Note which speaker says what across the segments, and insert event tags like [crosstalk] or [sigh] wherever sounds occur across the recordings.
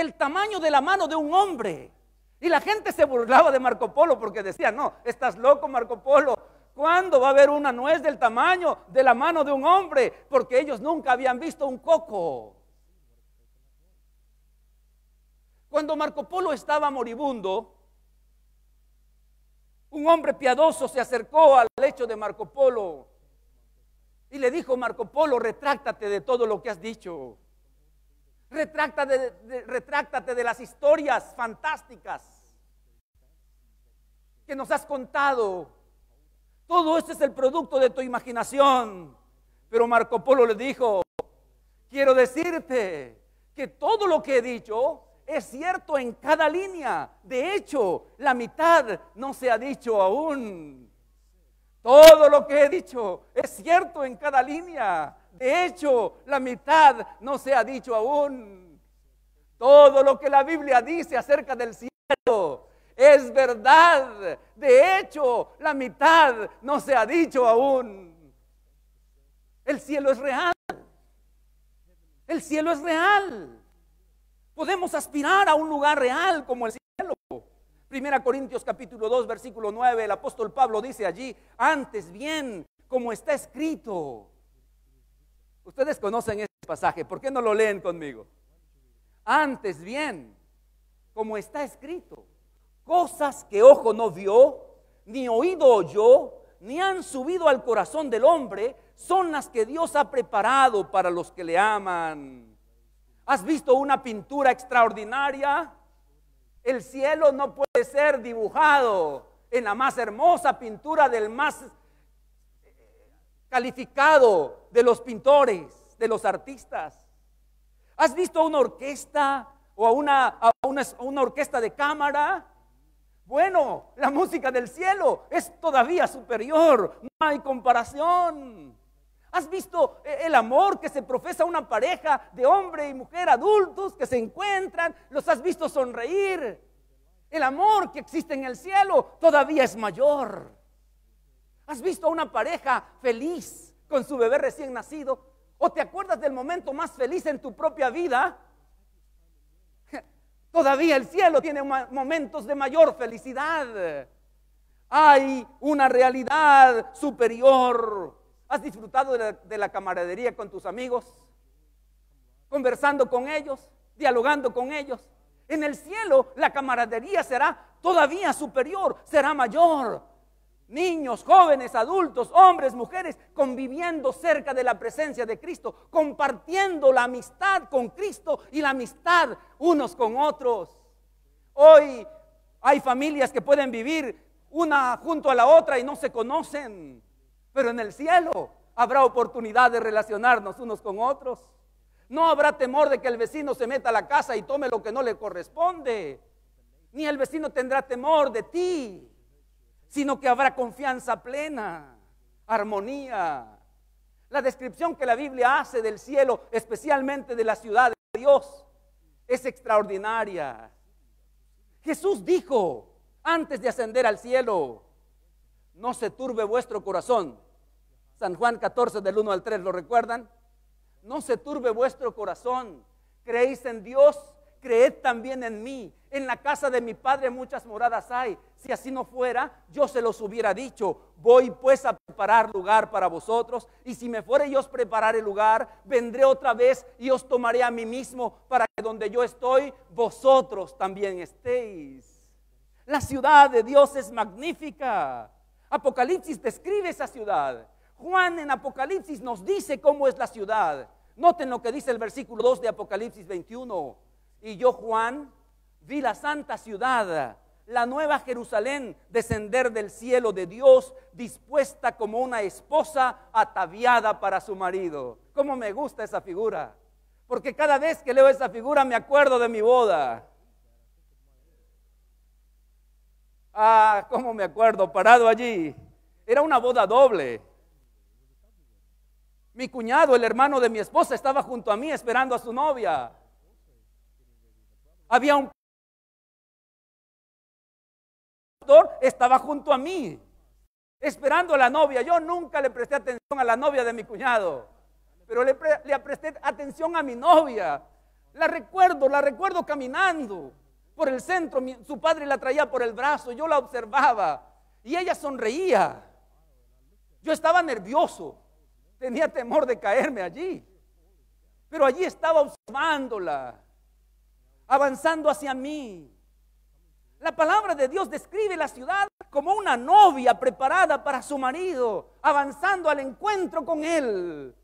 Speaker 1: el tamaño de la mano de un hombre. Y la gente se burlaba de Marco Polo porque decía, no, estás loco Marco Polo, ¿Cuándo va a haber una nuez del tamaño de la mano de un hombre? Porque ellos nunca habían visto un coco. Cuando Marco Polo estaba moribundo, un hombre piadoso se acercó al lecho de Marco Polo y le dijo, Marco Polo, retráctate de todo lo que has dicho. Retráctate de, de las historias fantásticas que nos has contado. Todo esto es el producto de tu imaginación. Pero Marco Polo le dijo, quiero decirte que todo lo que he dicho es cierto en cada línea. De hecho, la mitad no se ha dicho aún. Todo lo que he dicho es cierto en cada línea. De hecho, la mitad no se ha dicho aún. Todo lo que la Biblia dice acerca del cielo es verdad. De hecho, la mitad no se ha dicho aún. El cielo es real. El cielo es real. Podemos aspirar a un lugar real como el cielo. Primera Corintios capítulo 2 versículo 9, el apóstol Pablo dice allí, antes bien, como está escrito, Ustedes conocen este pasaje, ¿por qué no lo leen conmigo? Antes bien, como está escrito, cosas que ojo no vio, ni oído oyó, ni han subido al corazón del hombre, son las que Dios ha preparado para los que le aman. ¿Has visto una pintura extraordinaria? El cielo no puede ser dibujado en la más hermosa pintura del más calificado de los pintores, de los artistas. ¿Has visto una orquesta o una, una, a una orquesta de cámara? Bueno, la música del cielo es todavía superior, no hay comparación. ¿Has visto eh, el amor que se profesa a una pareja de hombre y mujer adultos que se encuentran? ¿Los has visto sonreír? El amor que existe en el cielo todavía es mayor. ¿Has visto a una pareja feliz con su bebé recién nacido? ¿O te acuerdas del momento más feliz en tu propia vida? [laughs] Todavía el cielo tiene momentos de mayor felicidad. Hay una realidad superior. ¿Has disfrutado de la, camaradería con tus amigos? Conversando con ellos, dialogando con ellos. En el cielo la camaradería será todavía superior, será mayor. Niños, jóvenes, adultos, hombres, mujeres, conviviendo cerca de la presencia de Cristo, compartiendo la amistad con Cristo y la amistad unos con otros. Hoy hay familias que pueden vivir una junto a la otra y no se conocen, pero en el cielo habrá oportunidad de relacionarnos unos con otros. No habrá temor de que el vecino se meta a la casa y tome lo que no le corresponde. Ni el vecino tendrá temor de ti sino que habrá confianza plena, armonía. La descripción que la Biblia hace del cielo, especialmente de la ciudad de Dios, es extraordinaria. Jesús dijo antes de ascender al cielo, no se turbe vuestro corazón. San Juan 14 del 1 al 3, ¿lo recuerdan? No se turbe vuestro corazón. Creéis en Dios, creed también en mí. En la casa de mi padre muchas moradas hay. Si así no fuera, yo se los hubiera dicho. Voy pues a preparar lugar para vosotros. Y si me fuere yo preparar el lugar, vendré otra vez y os tomaré a mí mismo para que donde yo estoy, vosotros también estéis. La ciudad de Dios es magnífica. Apocalipsis describe esa ciudad. Juan en Apocalipsis nos dice cómo es la ciudad. Noten lo que dice el versículo 2 de Apocalipsis 21. Y yo, Juan, Vi la santa ciudad, la nueva Jerusalén, descender del cielo de Dios, dispuesta como una esposa ataviada para su marido. ¿Cómo me gusta esa figura? Porque cada vez que leo esa figura me acuerdo de mi boda. Ah, cómo me acuerdo, parado allí. Era una boda doble. Mi cuñado, el hermano de mi esposa, estaba junto a mí esperando a su novia. Había un estaba junto a mí, esperando a la novia. Yo nunca le presté atención a la novia de mi cuñado, pero le, presté atención a mi novia. La recuerdo, la recuerdo caminando por el centro. su padre la traía por el brazo, yo la observaba y ella sonreía. Yo estaba nervioso, tenía temor de caerme allí, pero allí estaba observándola, avanzando hacia mí. La palabra de Dios describe la ciudad como una novia preparada para su marido, avanzando al encuentro con él.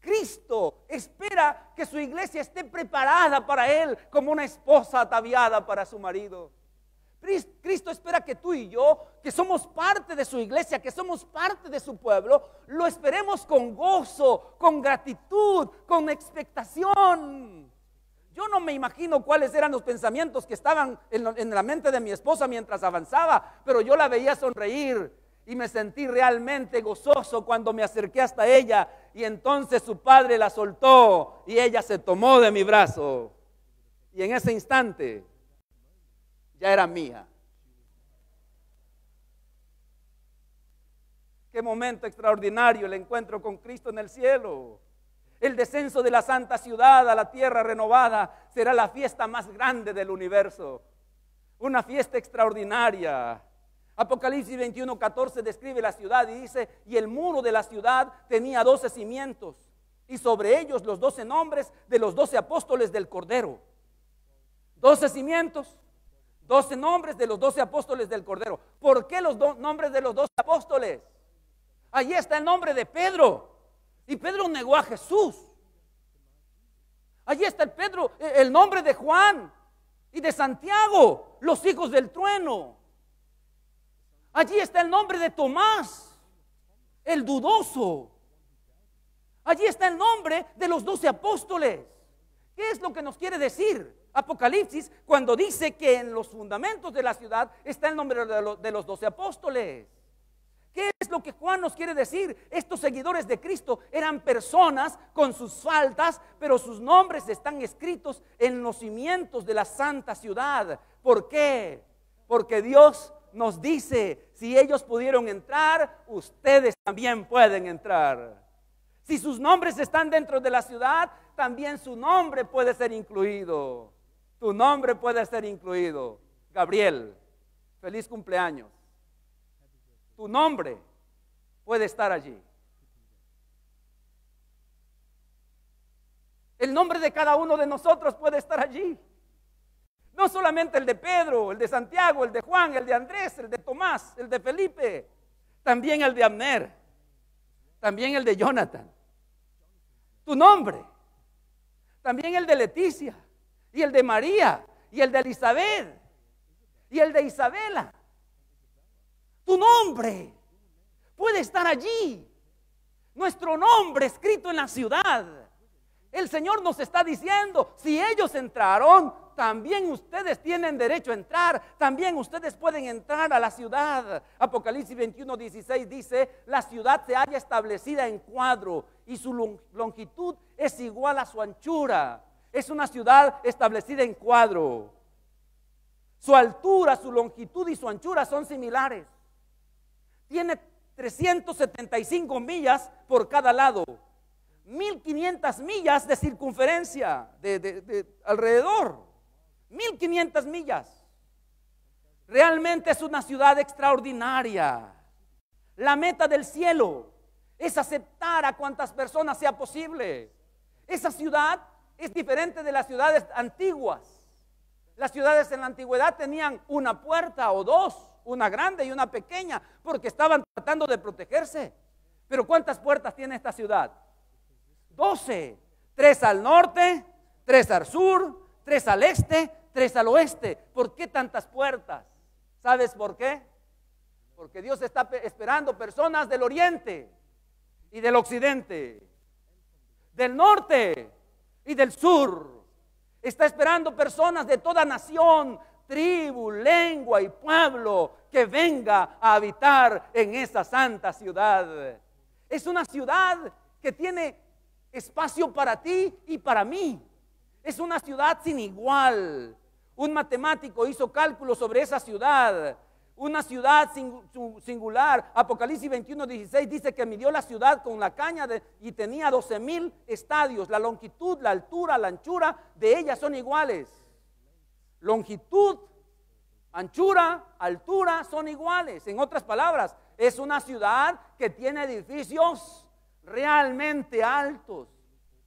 Speaker 1: Cristo espera que su iglesia esté preparada para él como una esposa ataviada para su marido. Cristo espera que tú y yo, que somos parte de su iglesia, que somos parte de su pueblo, lo esperemos con gozo, con gratitud, con expectación. Yo no me imagino cuáles eran los pensamientos que estaban en, la mente de mi esposa mientras avanzaba, pero yo la veía sonreír, y me sentí realmente gozoso cuando me acerqué hasta ella y entonces su padre la soltó y ella se tomó de mi brazo. Y en ese instante ya era mía. Qué momento extraordinario el encuentro con Cristo en el cielo. El descenso de la santa ciudad a la tierra renovada será la fiesta más grande del universo. Una fiesta extraordinaria. Apocalipsis 21, 14 describe la ciudad y dice, y el muro de la ciudad tenía doce cimientos y sobre ellos los doce nombres de los doce apóstoles del Cordero. Doce cimientos, doce nombres de los doce apóstoles del Cordero. ¿Por qué los nombres de los doce apóstoles? Allí está el nombre de Pedro. Y Pedro negó a Jesús. Allí está el Pedro, eh, el nombre de Juan y de Santiago, los hijos del trueno. Allí está el nombre de Tomás, el dudoso. Allí está el nombre de los doce apóstoles. ¿Qué es lo que nos quiere decir Apocalipsis cuando dice que en los fundamentos de la ciudad está el nombre de los doce apóstoles? ¿Qué es lo que Juan nos quiere decir? Estos seguidores de Cristo eran personas con sus faltas, pero sus nombres están escritos en los cimientos de la santa ciudad. ¿Por qué? Porque Dios nos dice, si ellos pudieron entrar, ustedes también pueden entrar. Si sus nombres están dentro de la ciudad, también su nombre puede ser incluido. Tu nombre puede ser incluido. Gabriel, feliz cumpleaños tu nombre puede estar allí. El nombre de cada uno de nosotros puede estar allí. No solamente el de Pedro, el de Santiago, el de Juan, el de Andrés, el de Tomás, el de Felipe, también el de Amner. también el de Jonathan. Tu nombre, también el de Leticia, y el de María, y el de Elizabeth, y el de Isabela nombre puede estar allí. Nuestro nombre escrito en la ciudad. El Señor nos está diciendo, si ellos entraron, también ustedes tienen derecho a entrar, también ustedes pueden entrar a la ciudad. Apocalipsis 21, 16 dice, la ciudad se haya establecida en cuadro y su longitud es igual a su anchura. Es una ciudad establecida en cuadro. Su altura, su longitud y su anchura son similares tiene 375 millas por cada lado, 1500 millas de circunferencia de, alrededor, 1500 millas. Realmente es una ciudad extraordinaria. La meta del cielo es aceptar a cuantas personas sea posible. Esa ciudad es diferente de las ciudades antiguas. Las ciudades en la antigüedad tenían una puerta o dos una grande y una pequeña, porque estaban tratando de protegerse. Pero ¿cuántas puertas tiene esta ciudad? ...doce... Tres al norte, tres al sur, tres al este, tres al oeste. ¿Por qué tantas puertas? ¿Sabes por qué? Porque Dios está esperando personas del oriente y del occidente, del norte y del sur. Está esperando personas de toda nación, tribu, lengua y pueblo que venga a habitar en esa santa ciudad. Es una ciudad que tiene espacio para ti y para mí. Es una ciudad sin igual. Un matemático hizo cálculos sobre esa ciudad. Una ciudad singular. Apocalipsis 21, 16 dice que midió la ciudad con la caña y tenía 12 mil estadios. La longitud, la altura, la anchura de ella son iguales longitud, anchura, altura son iguales. En otras palabras, es una ciudad que tiene edificios realmente altos,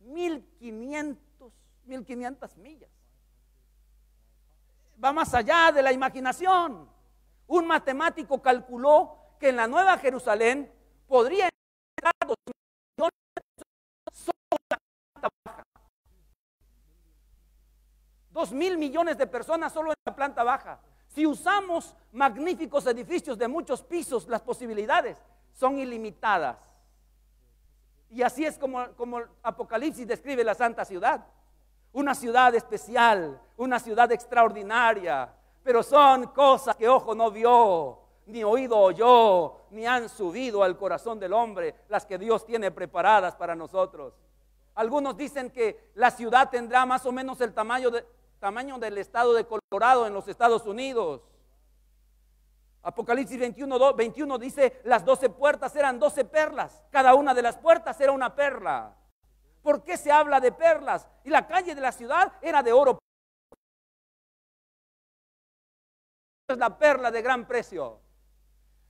Speaker 1: 1500, 1500 millas. Va más allá de la imaginación. Un matemático calculó que en la Nueva Jerusalén podría Dos mil millones de personas solo en la planta baja. Si usamos magníficos edificios de muchos pisos, las posibilidades son ilimitadas. Y así es como, como Apocalipsis describe la santa ciudad. Una ciudad especial, una ciudad extraordinaria, pero son cosas que ojo no vio, ni oído oyó, ni han subido al corazón del hombre, las que Dios tiene preparadas para nosotros. Algunos dicen que la ciudad tendrá más o menos el tamaño de, tamaño del estado de Colorado en los Estados Unidos. Apocalipsis 21, 21 dice, las doce puertas eran doce perlas, cada una de las puertas era una perla. ¿Por qué se habla de perlas? Y la calle de la ciudad era de oro. Es la perla de gran precio.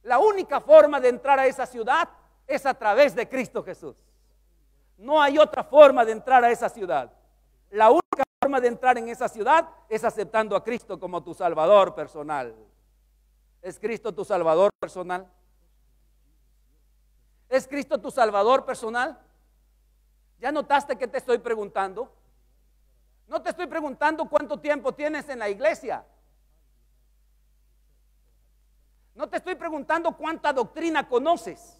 Speaker 1: La única forma de entrar a esa ciudad es a través de Cristo Jesús. No hay otra forma de entrar a esa ciudad. La única de entrar en esa ciudad es aceptando a Cristo como tu Salvador personal. ¿Es Cristo tu Salvador personal? ¿Es Cristo tu Salvador personal? ¿Ya notaste que te estoy preguntando? No te estoy preguntando cuánto tiempo tienes en la iglesia. No te estoy preguntando cuánta doctrina conoces.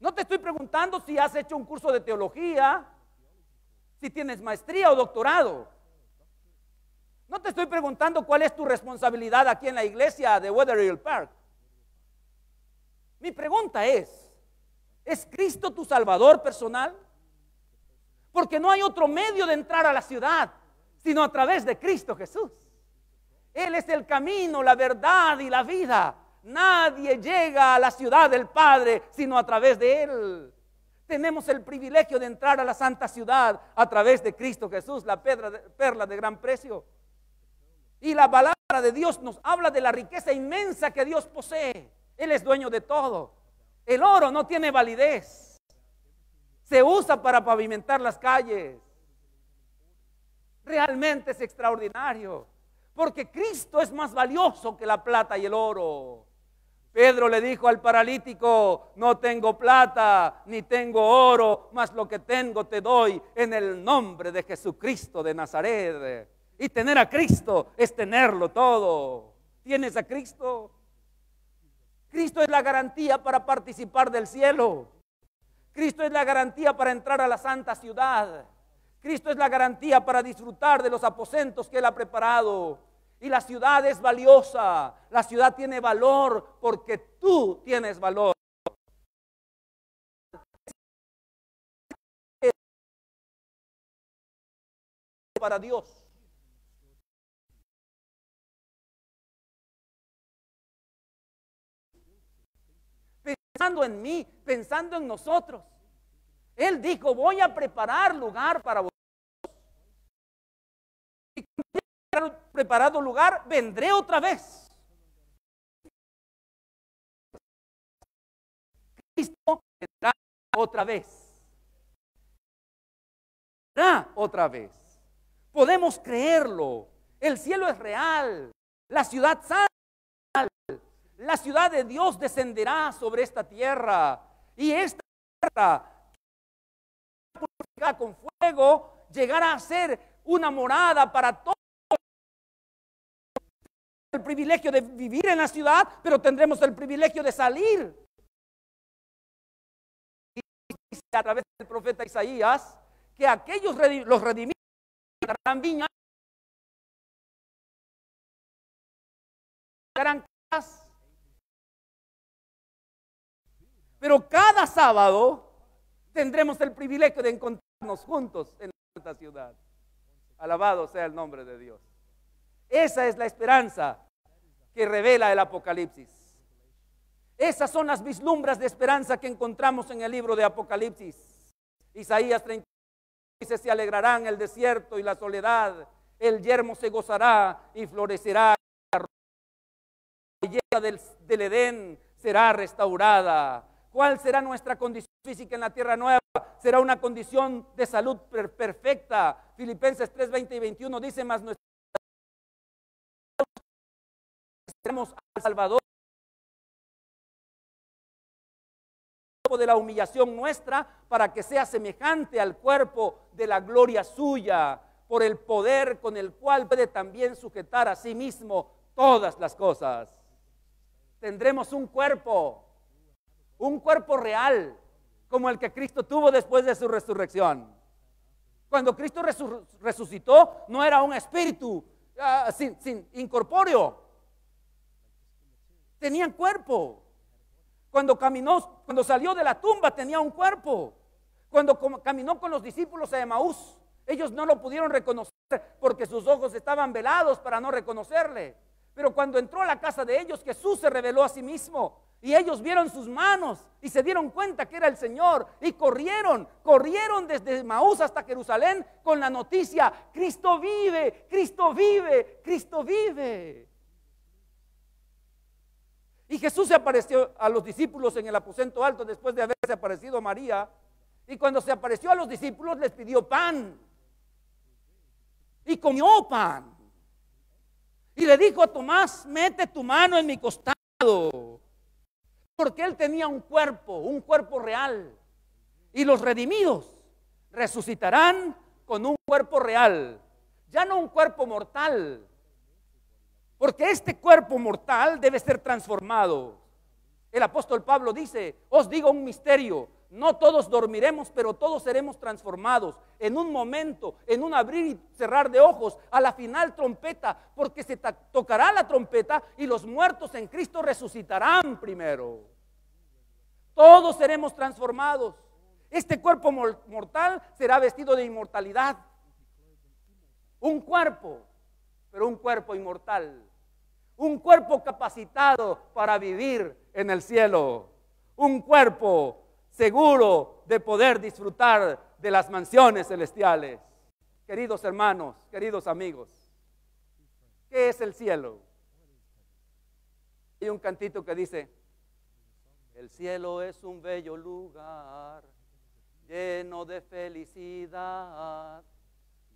Speaker 1: No te estoy preguntando si has hecho un curso de teología si tienes maestría o doctorado. No te estoy preguntando cuál es tu responsabilidad aquí en la iglesia de Wetherill Park. Mi pregunta es, ¿es Cristo tu Salvador personal? Porque no hay otro medio de entrar a la ciudad, sino a través de Cristo Jesús. Él es el camino, la verdad y la vida. Nadie llega a la ciudad del Padre, sino a través de Él. Tenemos el privilegio de entrar a la santa ciudad a través de Cristo Jesús, la perla de, perla de gran precio. Y la palabra de Dios nos habla de la riqueza inmensa que Dios posee. Él es dueño de todo. El oro no tiene validez. Se usa para pavimentar las calles. Realmente es extraordinario. Porque Cristo es más valioso que la plata y el oro. Pedro le dijo al paralítico, no tengo plata ni tengo oro, mas lo que tengo te doy en el nombre de Jesucristo de Nazaret. Y tener a Cristo es tenerlo todo. ¿Tienes a Cristo? Cristo es la garantía para participar del cielo. Cristo es la garantía para entrar a la santa ciudad. Cristo es la garantía para disfrutar de los aposentos que Él ha preparado. Y la ciudad es valiosa, la ciudad tiene valor porque tú tienes valor. Para Dios. Pensando en mí, pensando en nosotros. Él dijo, voy a preparar lugar para vosotros. preparado lugar, vendré otra vez. Cristo vendrá otra vez. Vendrá otra vez. Podemos creerlo. El cielo es real. La ciudad santa La ciudad de Dios descenderá sobre esta tierra. Y esta tierra con fuego llegará a ser una morada para todos el privilegio de vivir en la ciudad, pero tendremos el privilegio de salir. Y a través del profeta Isaías, que aquellos los redimidos la gran viña, Pero cada sábado tendremos el privilegio de encontrarnos juntos en esta ciudad. Alabado sea el nombre de Dios. Esa es la esperanza que revela el Apocalipsis. Esas son las vislumbras de esperanza que encontramos en el libro de Apocalipsis. Isaías 31, dice, se alegrarán el desierto y la soledad, el yermo se gozará y florecerá, la belleza del, del Edén será restaurada. ¿Cuál será nuestra condición física en la tierra nueva? Será una condición de salud perfecta. Filipenses 3, 20 y 21 dice, más nuestra tenemos al Salvador de la humillación nuestra para que sea semejante al cuerpo de la gloria suya, por el poder con el cual puede también sujetar a sí mismo todas las cosas. Tendremos un cuerpo, un cuerpo real, como el que Cristo tuvo después de su resurrección. Cuando Cristo resucitó, no era un espíritu ah, sin, sin incorpóreo, tenían cuerpo. Cuando caminó, cuando salió de la tumba tenía un cuerpo. Cuando caminó con los discípulos a Emaús, ellos no lo pudieron reconocer porque sus ojos estaban velados para no reconocerle. Pero cuando entró a la casa de ellos, Jesús se reveló a sí mismo. Y ellos vieron sus manos y se dieron cuenta que era el Señor. Y corrieron, corrieron desde Maús hasta Jerusalén con la noticia, Cristo vive, Cristo vive, Cristo vive. Y Jesús se apareció a los discípulos en el aposento alto después de haberse aparecido a María. Y cuando se apareció a los discípulos les pidió pan. Y comió pan. Y le dijo a Tomás, mete tu mano en mi costado. Porque él tenía un cuerpo, un cuerpo real. Y los redimidos resucitarán con un cuerpo real. Ya no un cuerpo mortal, que este cuerpo mortal debe ser transformado. El apóstol Pablo dice, os digo un misterio, no todos dormiremos, pero todos seremos transformados en un momento, en un abrir y cerrar de ojos, a la final trompeta, porque se tocará la trompeta y los muertos en Cristo resucitarán primero. Todos seremos transformados. Este cuerpo mortal será vestido de inmortalidad. Un cuerpo, pero un cuerpo inmortal. Un cuerpo capacitado para vivir en el cielo. Un cuerpo seguro de poder disfrutar de las mansiones celestiales. Queridos hermanos, queridos amigos, ¿qué es el cielo? Hay un cantito que dice, el cielo es un bello lugar lleno de felicidad.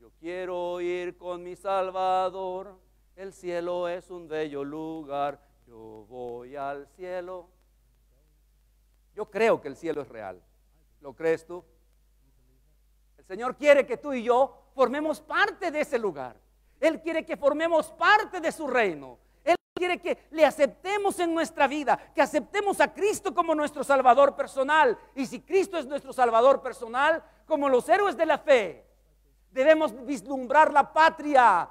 Speaker 1: Yo quiero ir con mi Salvador el cielo es un bello lugar, yo voy al cielo. Yo creo que el cielo es real. ¿Lo crees tú? El Señor quiere que tú y yo formemos parte de ese lugar. Él quiere que formemos parte de su reino. Él quiere que le aceptemos en nuestra vida, que aceptemos a Cristo como nuestro Salvador personal. Y si Cristo es nuestro Salvador personal, como los héroes de la fe, debemos vislumbrar la patria,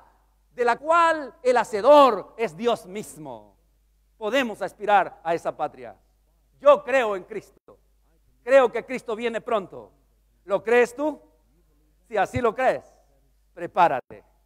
Speaker 1: de la cual el hacedor es Dios mismo. Podemos aspirar a esa patria. Yo creo en Cristo. Creo que Cristo viene pronto. ¿Lo crees tú? Si así lo crees, prepárate.